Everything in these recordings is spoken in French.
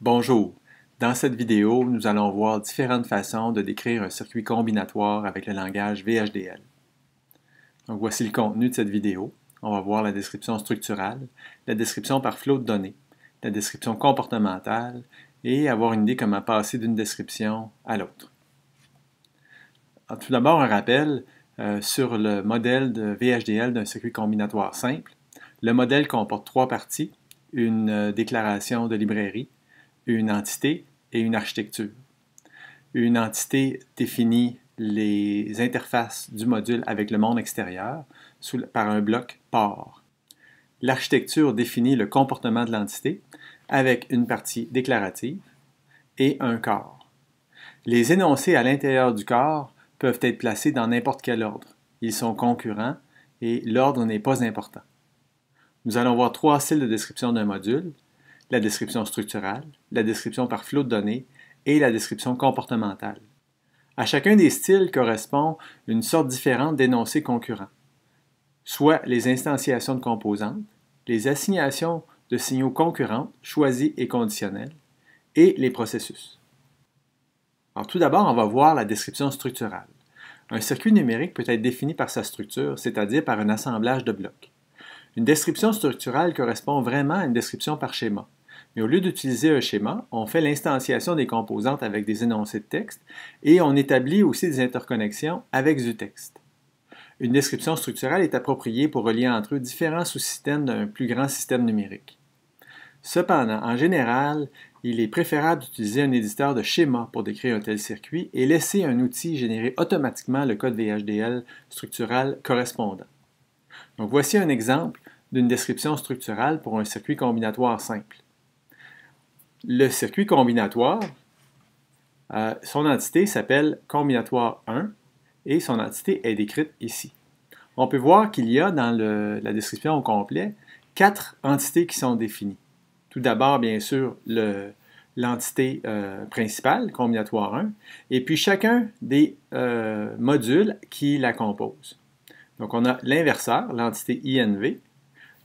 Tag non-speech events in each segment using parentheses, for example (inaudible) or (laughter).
Bonjour! Dans cette vidéo, nous allons voir différentes façons de décrire un circuit combinatoire avec le langage VHDL. voici le contenu de cette vidéo. On va voir la description structurale, la description par flot de données, la description comportementale et avoir une idée comment passer d'une description à l'autre. Ah, tout d'abord, un rappel euh, sur le modèle de VHDL d'un circuit combinatoire simple. Le modèle comporte trois parties, une euh, déclaration de librairie, une entité et une architecture. Une entité définit les interfaces du module avec le monde extérieur par un bloc port. L'architecture définit le comportement de l'entité avec une partie déclarative et un corps. Les énoncés à l'intérieur du corps peuvent être placés dans n'importe quel ordre. Ils sont concurrents et l'ordre n'est pas important. Nous allons voir trois styles de description d'un module, la description structurale, la description par flot de données et la description comportementale. À chacun des styles correspond une sorte différente d'énoncé concurrent, soit les instantiations de composantes, les assignations de signaux concurrents, choisis et conditionnels, et les processus. Alors tout d'abord, on va voir la description structurale. Un circuit numérique peut être défini par sa structure, c'est-à-dire par un assemblage de blocs. Une description structurale correspond vraiment à une description par schéma. Mais au lieu d'utiliser un schéma, on fait l'instanciation des composantes avec des énoncés de texte et on établit aussi des interconnexions avec du texte. Une description structurelle est appropriée pour relier entre eux différents sous-systèmes d'un plus grand système numérique. Cependant, en général, il est préférable d'utiliser un éditeur de schéma pour décrire un tel circuit et laisser un outil générer automatiquement le code VHDL structural correspondant. voici un exemple d'une description structurale pour un circuit combinatoire simple le circuit combinatoire, euh, son entité s'appelle combinatoire 1 et son entité est décrite ici. On peut voir qu'il y a dans la description au complet quatre entités qui sont définies. Tout d'abord, bien sûr, l'entité euh, principale, combinatoire 1, et puis chacun des euh, modules qui la composent. Donc, on a l'inverseur, l'entité INV,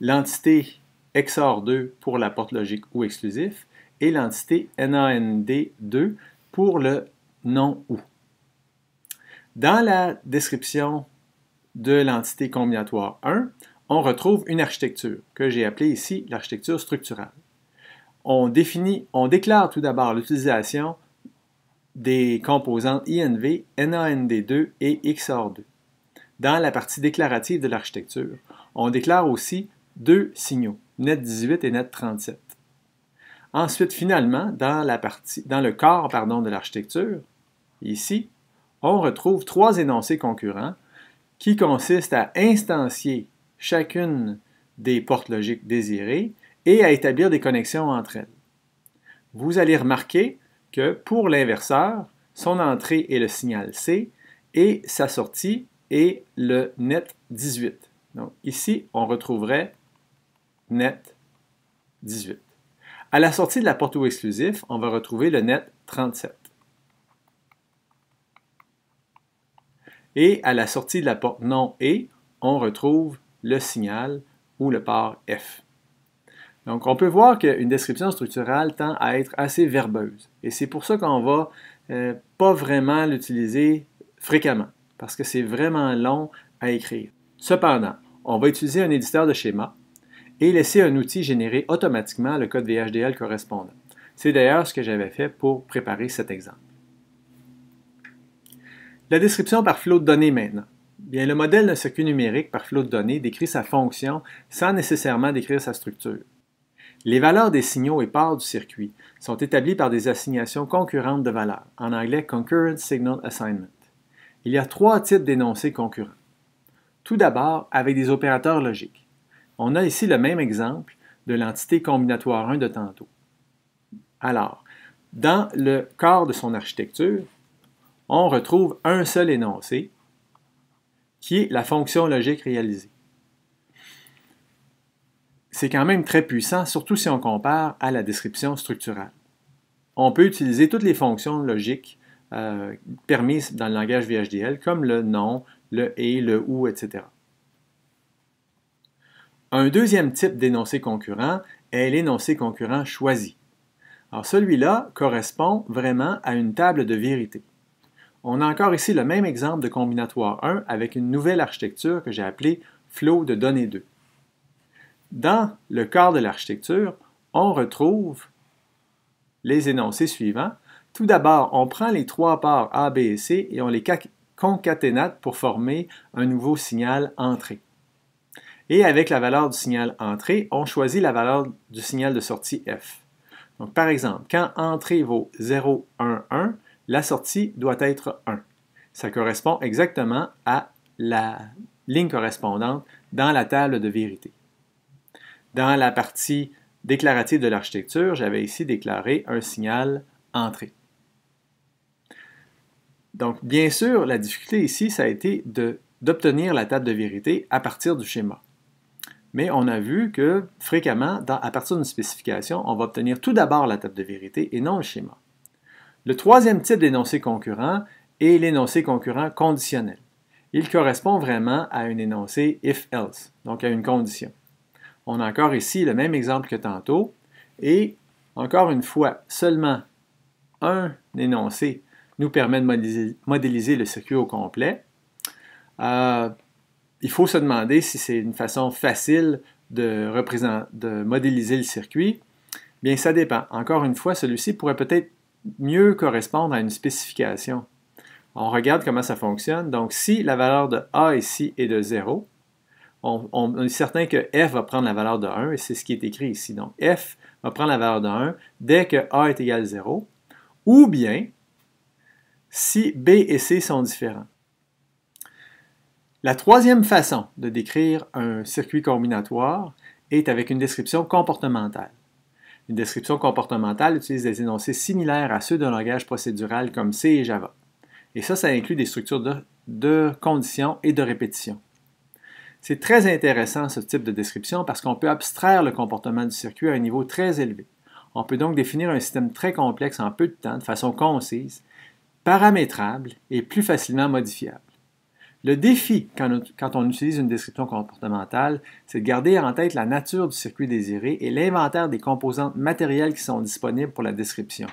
l'entité XOR2 pour la porte logique ou exclusif, et l'entité NAND2 pour le nom ou. Dans la description de l'entité combinatoire 1, on retrouve une architecture que j'ai appelée ici l'architecture structurale. On définit, on déclare tout d'abord l'utilisation des composantes INV, NAND2 et XOR2. Dans la partie déclarative de l'architecture, on déclare aussi deux signaux, NET18 et NET37. Ensuite, finalement, dans, la partie, dans le corps de l'architecture, ici, on retrouve trois énoncés concurrents qui consistent à instancier chacune des portes logiques désirées et à établir des connexions entre elles. Vous allez remarquer que pour l'inverseur, son entrée est le signal C et sa sortie est le net 18. Donc ici, on retrouverait net 18. À la sortie de la porte ou exclusif, on va retrouver le net 37. Et à la sortie de la porte non et, on retrouve le signal ou le port F. Donc, on peut voir qu'une description structurale tend à être assez verbeuse. Et c'est pour ça qu'on ne va euh, pas vraiment l'utiliser fréquemment, parce que c'est vraiment long à écrire. Cependant, on va utiliser un éditeur de schéma et laisser un outil générer automatiquement le code VHDL correspondant. C'est d'ailleurs ce que j'avais fait pour préparer cet exemple. La description par flot de données maintenant. Bien, le modèle d'un circuit numérique par flot de données décrit sa fonction sans nécessairement décrire sa structure. Les valeurs des signaux et parts du circuit sont établies par des assignations concurrentes de valeurs, en anglais Concurrent Signal Assignment. Il y a trois types d'énoncés concurrents. Tout d'abord, avec des opérateurs logiques. On a ici le même exemple de l'entité combinatoire 1 de tantôt. Alors, dans le corps de son architecture, on retrouve un seul énoncé, qui est la fonction logique réalisée. C'est quand même très puissant, surtout si on compare à la description structurale. On peut utiliser toutes les fonctions logiques euh, permises dans le langage VHDL, comme le non, le et, le ou, etc. Un deuxième type d'énoncé concurrent est l'énoncé concurrent choisi. Alors celui-là correspond vraiment à une table de vérité. On a encore ici le même exemple de combinatoire 1 avec une nouvelle architecture que j'ai appelée flow de données 2. Dans le corps de l'architecture, on retrouve les énoncés suivants. Tout d'abord, on prend les trois parts A, B et C et on les concaténate pour former un nouveau signal entrée. Et avec la valeur du signal entrée, on choisit la valeur du signal de sortie F. Donc, par exemple, quand entrée vaut 0, 1, 1, la sortie doit être 1. Ça correspond exactement à la ligne correspondante dans la table de vérité. Dans la partie déclarative de l'architecture, j'avais ici déclaré un signal entrée. Donc, bien sûr, la difficulté ici, ça a été d'obtenir la table de vérité à partir du schéma. Mais on a vu que fréquemment, à partir d'une spécification, on va obtenir tout d'abord la table de vérité et non le schéma. Le troisième type d'énoncé concurrent est l'énoncé concurrent conditionnel. Il correspond vraiment à un énoncé if-else, donc à une condition. On a encore ici le même exemple que tantôt, et encore une fois, seulement un énoncé nous permet de modéliser, le circuit au complet. Euh, il faut se demander si c'est une façon facile de, de modéliser le circuit. Bien, ça dépend. Encore une fois, celui-ci pourrait peut-être mieux correspondre à une spécification. On regarde comment ça fonctionne. Donc, si la valeur de A ici est de 0, on, on, est certain que f va prendre la valeur de 1, et c'est ce qui est écrit ici. Donc f va prendre la valeur de 1 dès que a est égal à 0, ou bien si b et c sont différents. La troisième façon de décrire un circuit combinatoire est avec une description comportementale. Une description comportementale utilise des énoncés similaires à ceux d'un langage procédural comme C et Java. Et ça, ça inclut des structures de, conditions et de répétition. C'est très intéressant ce type de description parce qu'on peut abstraire le comportement du circuit à un niveau très élevé. On peut donc définir un système très complexe en peu de temps, de façon concise, paramétrable et plus facilement modifiable. Le défi, quand on utilise une description comportementale, c'est de garder en tête la nature du circuit désiré et l'inventaire des composantes matérielles qui sont disponibles pour la description.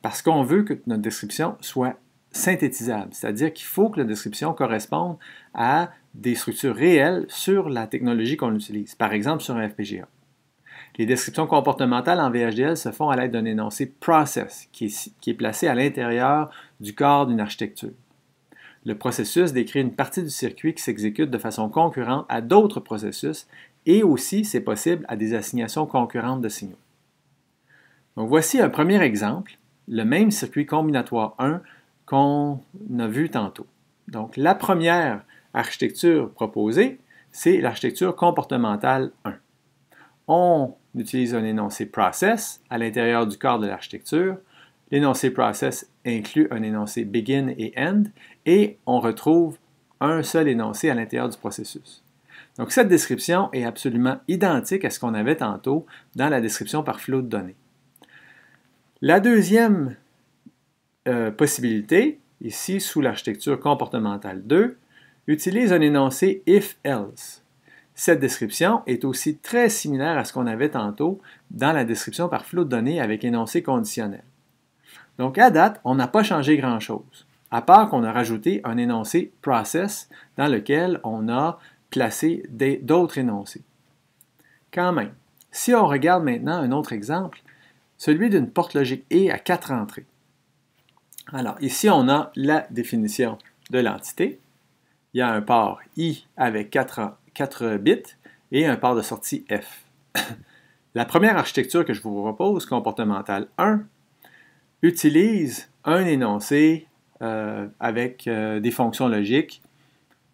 Parce qu'on veut que notre description soit synthétisable, c'est-à-dire qu'il faut que la description corresponde à des structures réelles sur la technologie qu'on utilise, par exemple sur un FPGA. Les descriptions comportementales en VHDL se font à l'aide d'un énoncé process qui est, qui est placé à l'intérieur du corps d'une architecture. Le processus décrit une partie du circuit qui s'exécute de façon concurrente à d'autres processus et aussi, c'est possible, à des assignations concurrentes de signaux. Donc voici un premier exemple, le même circuit combinatoire 1 qu'on a vu tantôt. Donc la première architecture proposée, c'est l'architecture comportementale 1. On utilise un énoncé process à l'intérieur du corps de l'architecture. L'énoncé process inclut un énoncé begin et end et on retrouve un seul énoncé à l'intérieur du processus. Donc cette description est absolument identique à ce qu'on avait tantôt dans la description par flot de données. La deuxième euh, possibilité, ici sous l'architecture comportementale 2, utilise un énoncé if-else. Cette description est aussi très similaire à ce qu'on avait tantôt dans la description par flot de données avec énoncé conditionnel. Donc à date, on n'a pas changé grand-chose. À part qu'on a rajouté un énoncé process dans lequel on a placé d'autres énoncés. Quand même, si on regarde maintenant un autre exemple, celui d'une porte logique et à quatre entrées. Alors, ici, on a la définition de l'entité. Il y a un port I avec 4, 4 bits et un port de sortie F. (coughs) la première architecture que je vous propose, comportementale 1, utilise un énoncé euh, avec euh, des fonctions logiques.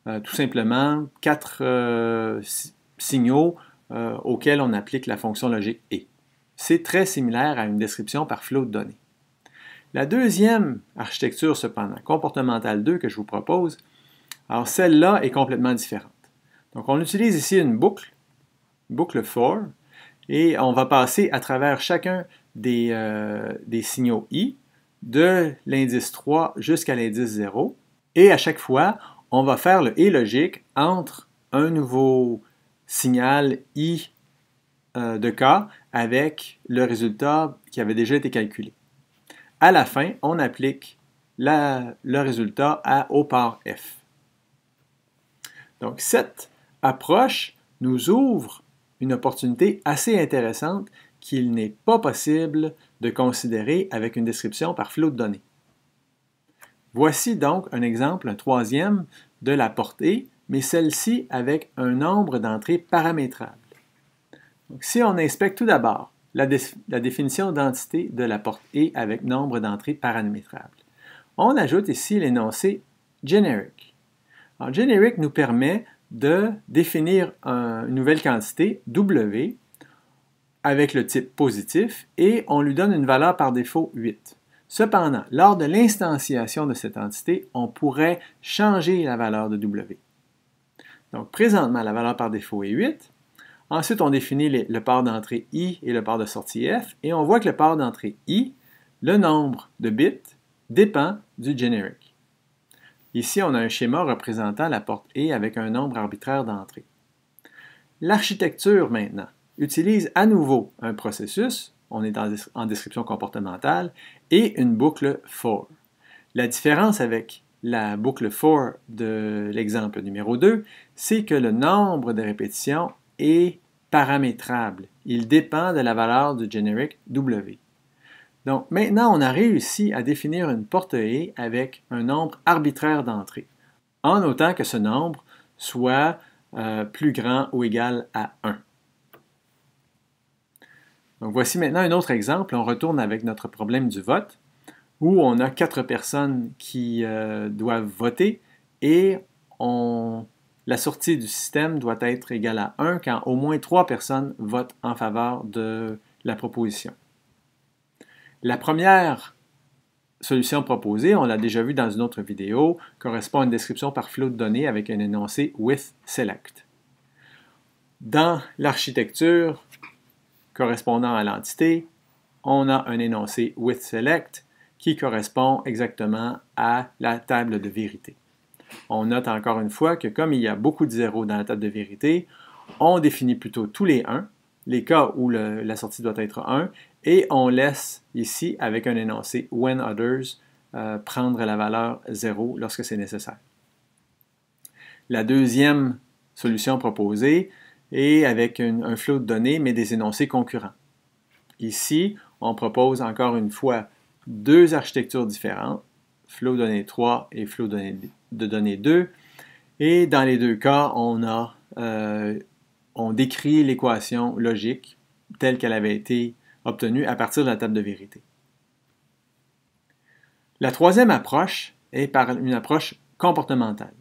Euh, tout simplement, quatre signaux auxquels on applique la fonction logique et. C'est très similaire à une description par flot de données. La deuxième architecture, cependant, comportementale 2 que je vous propose, alors celle-là est complètement différente. Donc on utilise ici une boucle, boucle for, et on va passer à travers chacun des signaux i de l'indice 3 jusqu'à l'indice 0. Et à chaque fois, on va faire le et logique entre un nouveau signal i euh, de k avec le résultat qui avait déjà été calculé. À la fin, on applique le résultat à O par f. Donc cette approche nous ouvre une opportunité assez intéressante qu'il n'est pas possible de considérer avec une description par flot de données. Voici donc un exemple, un troisième, de la portée, mais celle-ci avec un nombre d'entrées paramétrable. si on inspecte tout d'abord la, définition d'entité de la portée avec nombre d'entrées paramétrables, on ajoute ici l'énoncé generic. Alors, generic nous permet de définir une nouvelle quantité, W, avec le type positif et on lui donne une valeur par défaut 8. Cependant, lors de l'instanciation de cette entité, on pourrait changer la valeur de W. Donc présentement, la valeur par défaut est 8. Ensuite, on définit le port d'entrée I et le port de sortie F et on voit que le port d'entrée I, le nombre de bits, dépend du generic. Ici, on a un schéma représentant la porte E avec un nombre arbitraire d'entrées. L'architecture maintenant utilise à nouveau un processus, on est en, description comportementale, et une boucle for. La différence avec la boucle for de l'exemple numéro 2, c'est que le nombre de répétitions est paramétrable. Il dépend de la valeur du generic W. Donc maintenant, on a réussi à définir une porte E avec un nombre arbitraire d'entrées, en autant que ce nombre soit euh, plus grand ou égal à 1 voici maintenant un autre exemple. On retourne avec notre problème du vote où on a quatre personnes qui euh, doivent voter et on, la sortie du système doit être égale à 1 quand au moins trois personnes votent en faveur de la proposition. La première solution proposée, on l'a déjà vu dans une autre vidéo, correspond à une description par flot de données avec un énoncé with select. Dans l'architecture correspondant à l'entité, on a un énoncé with select qui correspond exactement à la table de vérité. On note encore une fois que comme il y a beaucoup de zéros dans la table de vérité, on définit plutôt tous les 1, les cas où la sortie doit être 1, et on laisse ici avec un énoncé when others euh, prendre la valeur 0 lorsque c'est nécessaire. La deuxième solution proposée, et avec un flot de données, mais des énoncés concurrents. Ici, on propose encore une fois deux architectures différentes, flot de données 3 et flot de données 2. Et dans les deux cas, on, a, euh, on décrit l'équation logique telle qu'elle avait été obtenue à partir de la table de vérité. La troisième approche est par une approche comportementale.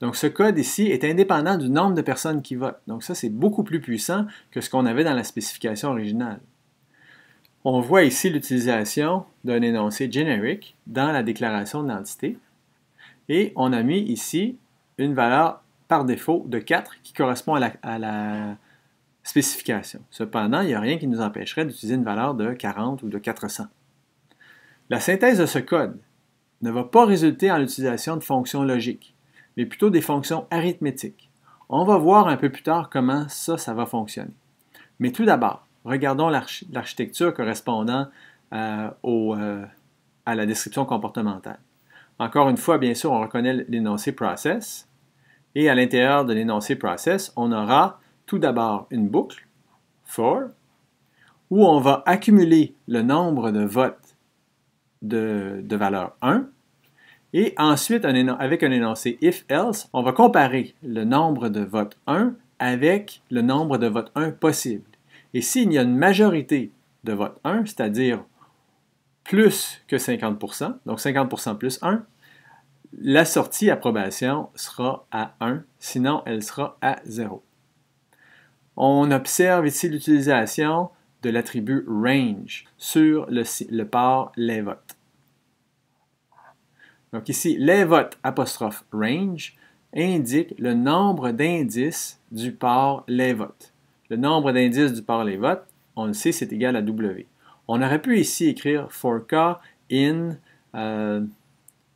Donc ce code ici est indépendant du nombre de personnes qui votent. Donc ça, c'est beaucoup plus puissant que ce qu'on avait dans la spécification originale. On voit ici l'utilisation d'un énoncé générique dans la déclaration d'entité, Et on a mis ici une valeur par défaut de 4 qui correspond à la, à la spécification. Cependant, il n'y a rien qui nous empêcherait d'utiliser une valeur de 40 ou de 400. La synthèse de ce code ne va pas résulter en l'utilisation de fonctions logiques mais plutôt des fonctions arithmétiques. On va voir un peu plus tard comment ça, ça va fonctionner. Mais tout d'abord, regardons l'architecture correspondant euh, euh, à la description comportementale. Encore une fois, bien sûr, on reconnaît l'énoncé process. Et à l'intérieur de l'énoncé process, on aura tout d'abord une boucle, for, où on va accumuler le nombre de votes de, de valeur 1 et ensuite, avec un énoncé if-else, on va comparer le nombre de votes 1 avec le nombre de votes 1 possible. Et s'il y a une majorité de votes 1, c'est-à-dire plus que 50%, donc 50% plus 1, la sortie approbation sera à 1, sinon elle sera à 0. On observe ici l'utilisation de l'attribut range sur le, le par les votes. Donc ici, les votes apostrophe range indique le nombre d'indices du port les votes. Le nombre d'indices du port les votes, on le sait, c'est égal à W. On aurait pu ici écrire for k in euh,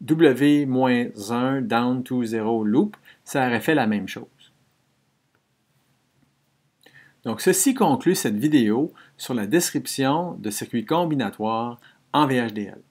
W-1 down to 0 loop. Ça aurait fait la même chose. Donc ceci conclut cette vidéo sur la description de circuits combinatoires en VHDL.